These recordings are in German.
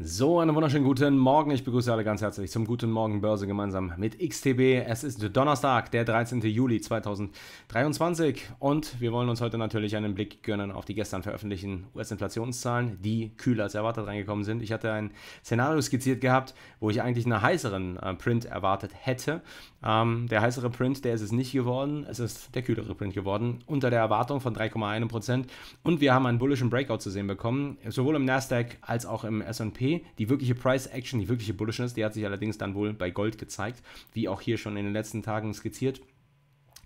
So, einen wunderschönen guten Morgen. Ich begrüße alle ganz herzlich zum Guten Morgen Börse gemeinsam mit XTB. Es ist Donnerstag, der 13. Juli 2023 und wir wollen uns heute natürlich einen Blick gönnen auf die gestern veröffentlichten US-Inflationszahlen, die kühler als erwartet reingekommen sind. Ich hatte ein Szenario skizziert gehabt, wo ich eigentlich einen heißeren äh, Print erwartet hätte. Ähm, der heißere Print, der ist es nicht geworden. Es ist der kühlere Print geworden, unter der Erwartung von 3,1%. Und wir haben einen bullischen Breakout zu sehen bekommen, sowohl im Nasdaq als auch im S&P die wirkliche Price-Action, die wirkliche Bullishness, die hat sich allerdings dann wohl bei Gold gezeigt, wie auch hier schon in den letzten Tagen skizziert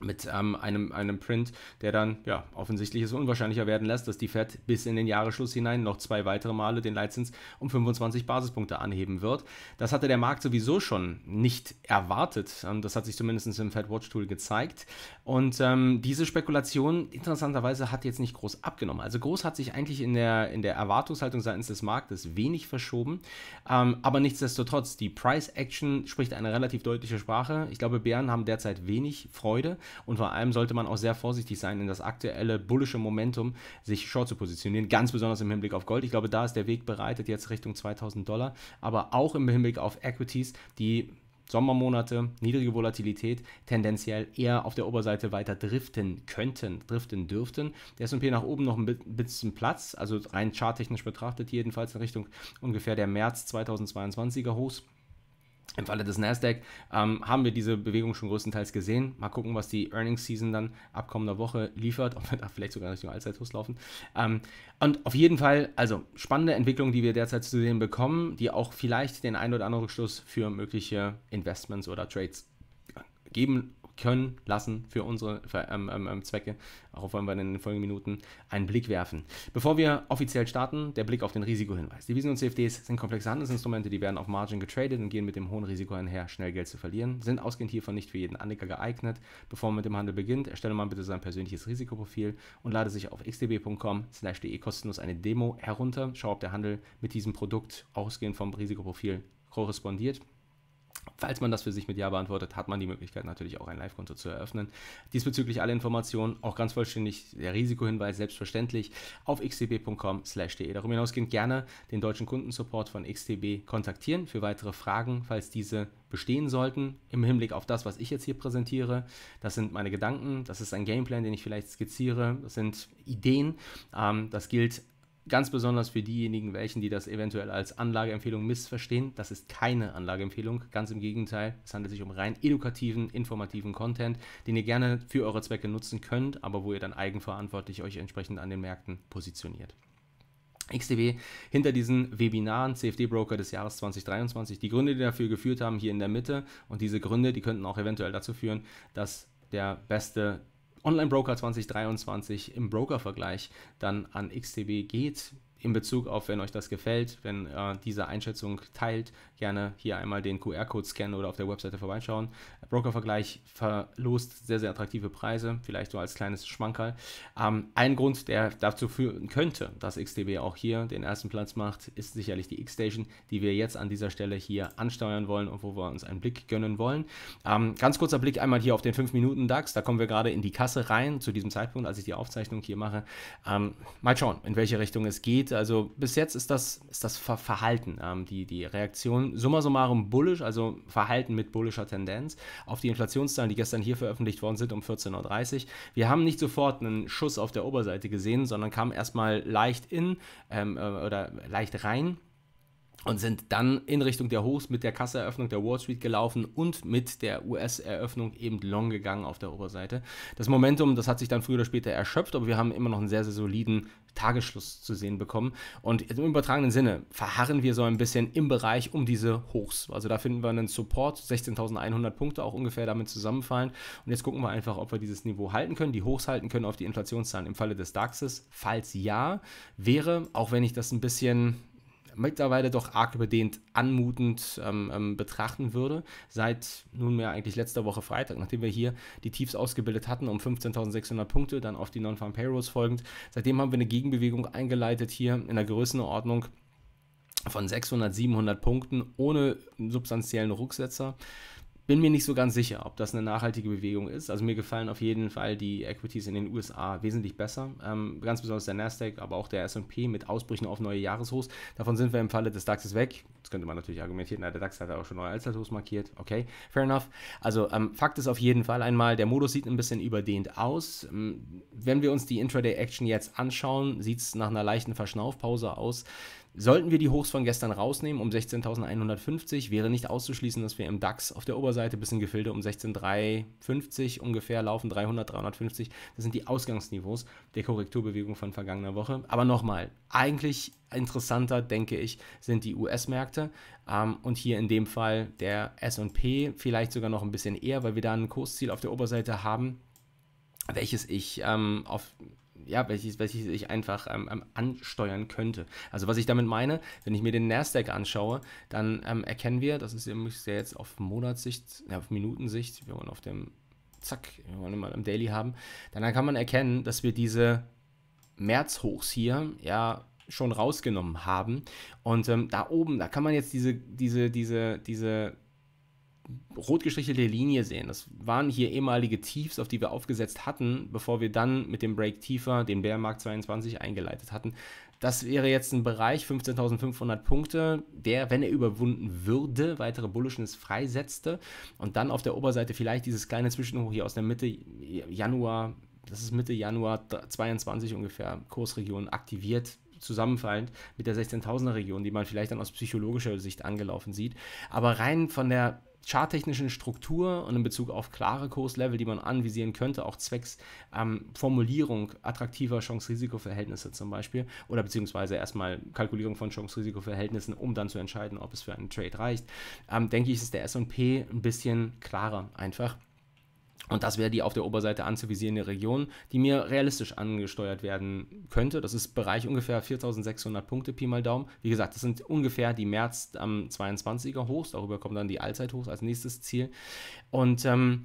mit ähm, einem, einem Print, der dann ja offensichtlich es unwahrscheinlicher werden lässt, dass die Fed bis in den Jahresschluss hinein noch zwei weitere Male den Leitzins um 25 Basispunkte anheben wird. Das hatte der Markt sowieso schon nicht erwartet. Ähm, das hat sich zumindest im Fed Watch Tool gezeigt. Und ähm, diese Spekulation interessanterweise hat jetzt nicht groß abgenommen. Also groß hat sich eigentlich in der, in der Erwartungshaltung seitens des Marktes wenig verschoben. Ähm, aber nichtsdestotrotz, die Price Action spricht eine relativ deutliche Sprache. Ich glaube, Bären haben derzeit wenig Freude. Und vor allem sollte man auch sehr vorsichtig sein, in das aktuelle bullische Momentum sich short zu positionieren, ganz besonders im Hinblick auf Gold. Ich glaube, da ist der Weg bereitet jetzt Richtung 2000 Dollar, aber auch im Hinblick auf Equities, die Sommermonate, niedrige Volatilität tendenziell eher auf der Oberseite weiter driften könnten, driften dürften. Der SP nach oben noch ein bisschen Platz, also rein charttechnisch betrachtet, jedenfalls in Richtung ungefähr der März 2022er Hochs im Falle des Nasdaq ähm, haben wir diese Bewegung schon größtenteils gesehen. Mal gucken, was die Earnings Season dann ab kommender Woche liefert, ob wir da vielleicht sogar Richtung Allzeithochs laufen. Ähm, und auf jeden Fall, also spannende Entwicklungen, die wir derzeit zu sehen bekommen, die auch vielleicht den einen oder anderen Rückschluss für mögliche Investments oder Trades geben können, lassen für unsere für, ähm, ähm, ähm Zwecke, auch wollen wir in den folgenden Minuten einen Blick werfen. Bevor wir offiziell starten, der Blick auf den Risikohinweis. Devisen und CFDs sind komplexe Handelsinstrumente, die werden auf Margin getradet und gehen mit dem hohen Risiko einher, schnell Geld zu verlieren, sind ausgehend hiervon nicht für jeden Anleger geeignet. Bevor man mit dem Handel beginnt, erstelle man bitte sein persönliches Risikoprofil und lade sich auf xdb.com/de kostenlos eine Demo herunter. Schau, ob der Handel mit diesem Produkt ausgehend vom Risikoprofil korrespondiert. Falls man das für sich mit Ja beantwortet, hat man die Möglichkeit natürlich auch ein Live-Konto zu eröffnen. Diesbezüglich alle Informationen, auch ganz vollständig der Risikohinweis selbstverständlich auf xtb.com/de. Darüber hinausgehend gerne den deutschen Kundensupport von XTB kontaktieren für weitere Fragen, falls diese bestehen sollten im Hinblick auf das, was ich jetzt hier präsentiere. Das sind meine Gedanken, das ist ein Gameplan, den ich vielleicht skizziere, das sind Ideen. Ähm, das gilt ganz besonders für diejenigen, welchen, die das eventuell als Anlageempfehlung missverstehen, das ist keine Anlageempfehlung, ganz im Gegenteil, es handelt sich um rein edukativen, informativen Content, den ihr gerne für eure Zwecke nutzen könnt, aber wo ihr dann eigenverantwortlich euch entsprechend an den Märkten positioniert. XTW hinter diesen Webinaren CFD Broker des Jahres 2023, die Gründe, die dafür geführt haben, hier in der Mitte und diese Gründe, die könnten auch eventuell dazu führen, dass der beste Online Broker 2023 im Broker-Vergleich dann an XTB geht, in Bezug auf, wenn euch das gefällt, wenn äh, diese Einschätzung teilt, gerne hier einmal den QR-Code scannen oder auf der Webseite vorbeischauen. Brokervergleich verlost sehr, sehr attraktive Preise, vielleicht so als kleines Schmankerl. Ähm, ein Grund, der dazu führen könnte, dass XDB auch hier den ersten Platz macht, ist sicherlich die X-Station, die wir jetzt an dieser Stelle hier ansteuern wollen und wo wir uns einen Blick gönnen wollen. Ähm, ganz kurzer Blick einmal hier auf den 5-Minuten-DAX, da kommen wir gerade in die Kasse rein, zu diesem Zeitpunkt, als ich die Aufzeichnung hier mache. Ähm, mal schauen, in welche Richtung es geht also bis jetzt ist das, ist das Ver Verhalten, ähm, die, die Reaktion summa summarum bullisch, also Verhalten mit bullischer Tendenz auf die Inflationszahlen, die gestern hier veröffentlicht worden sind um 14.30 Uhr. Wir haben nicht sofort einen Schuss auf der Oberseite gesehen, sondern kam erstmal leicht in ähm, äh, oder leicht rein und sind dann in Richtung der Hochs mit der Kasseeröffnung der Wall Street gelaufen und mit der US-Eröffnung eben long gegangen auf der Oberseite. Das Momentum, das hat sich dann früher oder später erschöpft, aber wir haben immer noch einen sehr, sehr soliden Tagesschluss zu sehen bekommen. Und im übertragenen Sinne verharren wir so ein bisschen im Bereich um diese Hochs. Also da finden wir einen Support, 16.100 Punkte auch ungefähr damit zusammenfallen. Und jetzt gucken wir einfach, ob wir dieses Niveau halten können, die Hochs halten können auf die Inflationszahlen im Falle des DAXes. Falls ja, wäre, auch wenn ich das ein bisschen mittlerweile doch arg überdehnt anmutend ähm, ähm, betrachten würde. Seit nunmehr eigentlich letzter Woche Freitag, nachdem wir hier die Tiefs ausgebildet hatten um 15.600 Punkte, dann auf die Non-Farm Payrolls folgend. Seitdem haben wir eine Gegenbewegung eingeleitet hier in der Größenordnung von 600, 700 Punkten ohne substanziellen Rücksetzer bin mir nicht so ganz sicher, ob das eine nachhaltige Bewegung ist. Also mir gefallen auf jeden Fall die Equities in den USA wesentlich besser. Ähm, ganz besonders der Nasdaq, aber auch der S&P mit Ausbrüchen auf neue Jahreshochs. Davon sind wir im Falle des DAXes weg könnte man natürlich argumentieren, na, der DAX hat auch schon neue Allzeithochs markiert. Okay, fair enough. Also ähm, Fakt ist auf jeden Fall einmal, der Modus sieht ein bisschen überdehnt aus. Ähm, wenn wir uns die Intraday-Action jetzt anschauen, sieht es nach einer leichten Verschnaufpause aus. Sollten wir die Hochs von gestern rausnehmen um 16.150, wäre nicht auszuschließen, dass wir im DAX auf der Oberseite bis in Gefilde um 16.350 ungefähr laufen, 300, 350. Das sind die Ausgangsniveaus der Korrekturbewegung von vergangener Woche. Aber nochmal, eigentlich interessanter, denke ich, sind die US-Märkte. Ähm, und hier in dem Fall der SP vielleicht sogar noch ein bisschen eher, weil wir da ein Kursziel auf der Oberseite haben, welches ich ähm, auf ja, welches, welches ich einfach ähm, ähm ansteuern könnte. Also was ich damit meine, wenn ich mir den Nasdaq anschaue, dann ähm, erkennen wir, das ist ja jetzt auf Monatssicht, ja, auf Minutensicht, wenn man auf dem Zack, wenn man mal im Daily haben, dann kann man erkennen, dass wir diese Märzhochs hier ja schon rausgenommen haben. Und ähm, da oben, da kann man jetzt diese, diese, diese, diese rot gestrichelte Linie sehen. Das waren hier ehemalige Tiefs, auf die wir aufgesetzt hatten, bevor wir dann mit dem Break tiefer den Bärmarkt 22 eingeleitet hatten. Das wäre jetzt ein Bereich 15.500 Punkte, der, wenn er überwunden würde, weitere Bullishness freisetzte und dann auf der Oberseite vielleicht dieses kleine Zwischenhoch hier aus der Mitte Januar, das ist Mitte Januar 22 ungefähr, Kursregion aktiviert, zusammenfallend mit der 16.000er Region, die man vielleicht dann aus psychologischer Sicht angelaufen sieht. Aber rein von der charttechnischen Struktur und in Bezug auf klare Kurslevel, die man anvisieren könnte, auch zwecks ähm, Formulierung attraktiver Chance-Risiko-Verhältnisse zum Beispiel oder beziehungsweise erstmal Kalkulierung von Chance-Risiko-Verhältnissen, um dann zu entscheiden, ob es für einen Trade reicht, ähm, denke ich, ist der S&P ein bisschen klarer einfach. Und das wäre die auf der Oberseite anzuvisierende Region, die mir realistisch angesteuert werden könnte. Das ist Bereich ungefähr 4600 Punkte, Pi mal Daumen. Wie gesagt, das sind ungefähr die März am 22er Hochs. Darüber kommen dann die Allzeithochs als nächstes Ziel. Und ähm,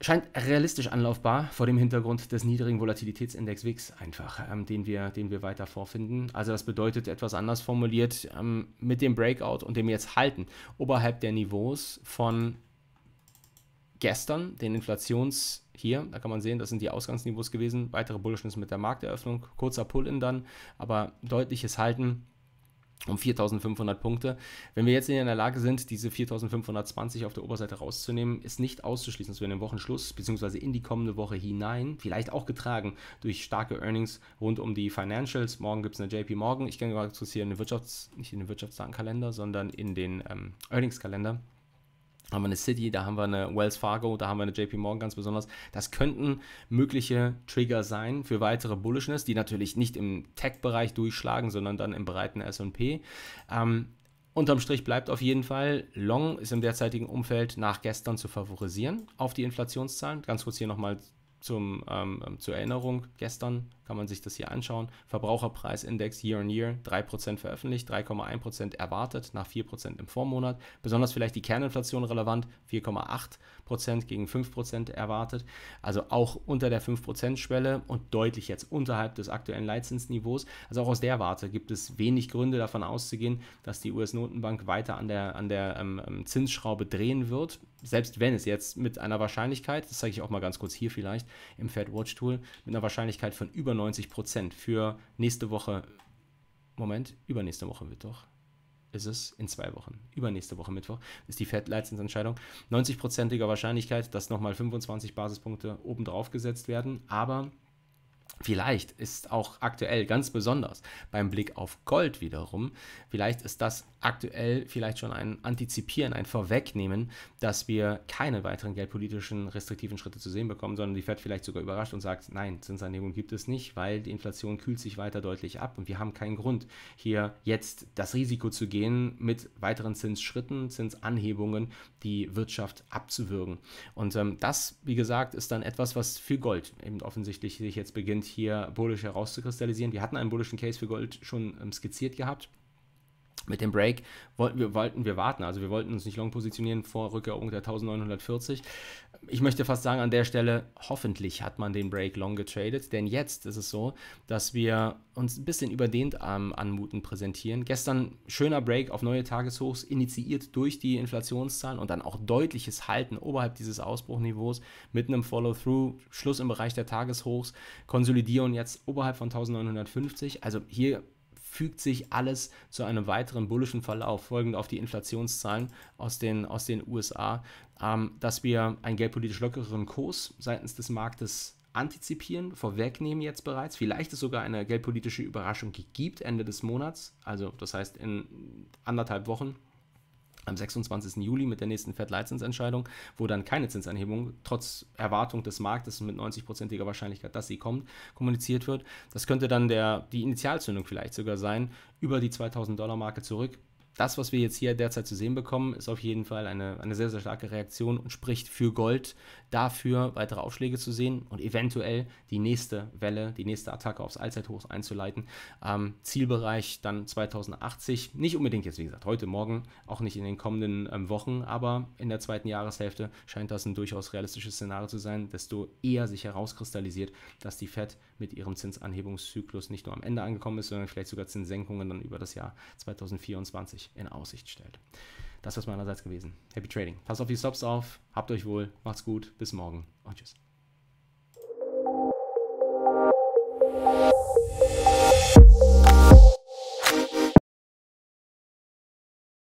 scheint realistisch anlaufbar vor dem Hintergrund des niedrigen Volatilitätsindex WIX einfach, ähm, den, wir, den wir weiter vorfinden. Also das bedeutet etwas anders formuliert, ähm, mit dem Breakout und dem jetzt Halten oberhalb der Niveaus von gestern den Inflations- hier, da kann man sehen, das sind die Ausgangsniveaus gewesen. Weitere Bullishness mit der Markteröffnung, kurzer Pull-in dann, aber deutliches Halten um 4.500 Punkte. Wenn wir jetzt in der Lage sind, diese 4.520 auf der Oberseite rauszunehmen, ist nicht auszuschließen, dass wir in den Wochenschluss bzw. in die kommende Woche hinein, vielleicht auch getragen durch starke Earnings rund um die Financials. Morgen gibt es eine JP Morgan. Ich kann gerade kurz hier in den Wirtschafts-, nicht in den Wirtschaftsdatenkalender, sondern in den ähm, Earnings-Kalender haben wir eine City, da haben wir eine Wells Fargo, da haben wir eine JP Morgan ganz besonders. Das könnten mögliche Trigger sein für weitere Bullishness, die natürlich nicht im Tech-Bereich durchschlagen, sondern dann im breiten S&P. Ähm, unterm Strich bleibt auf jeden Fall, Long ist im derzeitigen Umfeld nach gestern zu favorisieren auf die Inflationszahlen. Ganz kurz hier nochmal zum, ähm, ähm, zur Erinnerung, gestern kann man sich das hier anschauen. Verbraucherpreisindex year on year 3% veröffentlicht, 3,1% erwartet, nach 4% im Vormonat. Besonders vielleicht die Kerninflation relevant, 4,8% gegen 5% erwartet. Also auch unter der 5%-Schwelle und deutlich jetzt unterhalb des aktuellen Leitzinsniveaus. Also auch aus der Warte gibt es wenig Gründe davon auszugehen, dass die US-Notenbank weiter an der, an der ähm, ähm, Zinsschraube drehen wird. Selbst wenn es jetzt mit einer Wahrscheinlichkeit, das zeige ich auch mal ganz kurz hier vielleicht, im Fed Watch Tool mit einer Wahrscheinlichkeit von über 90 Prozent für nächste Woche. Moment, übernächste Woche wird doch ist es in zwei Wochen. Übernächste Woche Mittwoch ist die Fed-Leitzinsentscheidung. 90-prozentiger Wahrscheinlichkeit, dass nochmal 25 Basispunkte obendrauf gesetzt werden, aber Vielleicht ist auch aktuell ganz besonders beim Blick auf Gold wiederum, vielleicht ist das aktuell vielleicht schon ein Antizipieren, ein Vorwegnehmen, dass wir keine weiteren geldpolitischen restriktiven Schritte zu sehen bekommen, sondern die Fed vielleicht sogar überrascht und sagt, nein, Zinsanhebung gibt es nicht, weil die Inflation kühlt sich weiter deutlich ab und wir haben keinen Grund, hier jetzt das Risiko zu gehen, mit weiteren Zinsschritten, Zinsanhebungen die Wirtschaft abzuwürgen. Und ähm, das, wie gesagt, ist dann etwas, was für Gold eben offensichtlich sich jetzt beginnt sind, hier bullisch herauszukristallisieren. Wir hatten einen bullischen Case für Gold schon ähm, skizziert gehabt. Mit dem Break wollten wir, wollten wir warten. Also wir wollten uns nicht long positionieren vor Rückeroberung der 1940 ich möchte fast sagen an der Stelle, hoffentlich hat man den Break long getradet, denn jetzt ist es so, dass wir uns ein bisschen überdehnt am ähm, Anmuten präsentieren. Gestern schöner Break auf neue Tageshochs, initiiert durch die Inflationszahlen und dann auch deutliches Halten oberhalb dieses Ausbruchniveaus mit einem Follow-through, Schluss im Bereich der Tageshochs, Konsolidierung jetzt oberhalb von 1950. Also hier fügt sich alles zu einem weiteren bullischen Verlauf, folgend auf die Inflationszahlen aus den, aus den USA, ähm, dass wir einen geldpolitisch lockeren Kurs seitens des Marktes antizipieren, vorwegnehmen jetzt bereits, vielleicht ist sogar eine geldpolitische Überraschung gibt Ende des Monats, also das heißt in anderthalb Wochen am 26. Juli mit der nächsten FED-Leitzinsentscheidung, wo dann keine Zinsanhebung trotz Erwartung des Marktes mit 90-prozentiger Wahrscheinlichkeit, dass sie kommt, kommuniziert wird. Das könnte dann der, die Initialzündung vielleicht sogar sein, über die 2000-Dollar-Marke zurück das, was wir jetzt hier derzeit zu sehen bekommen, ist auf jeden Fall eine, eine sehr, sehr starke Reaktion und spricht für Gold dafür, weitere Aufschläge zu sehen und eventuell die nächste Welle, die nächste Attacke aufs Allzeithoch einzuleiten. Ähm, Zielbereich dann 2080, nicht unbedingt jetzt, wie gesagt, heute Morgen, auch nicht in den kommenden ähm, Wochen, aber in der zweiten Jahreshälfte scheint das ein durchaus realistisches Szenario zu sein, desto eher sich herauskristallisiert, dass die Fed mit ihrem Zinsanhebungszyklus nicht nur am Ende angekommen ist, sondern vielleicht sogar Zinssenkungen dann über das Jahr 2024 in Aussicht stellt. Das war es meinerseits gewesen. Happy Trading. Passt auf die Stops auf, habt euch wohl, macht's gut, bis morgen und oh, tschüss.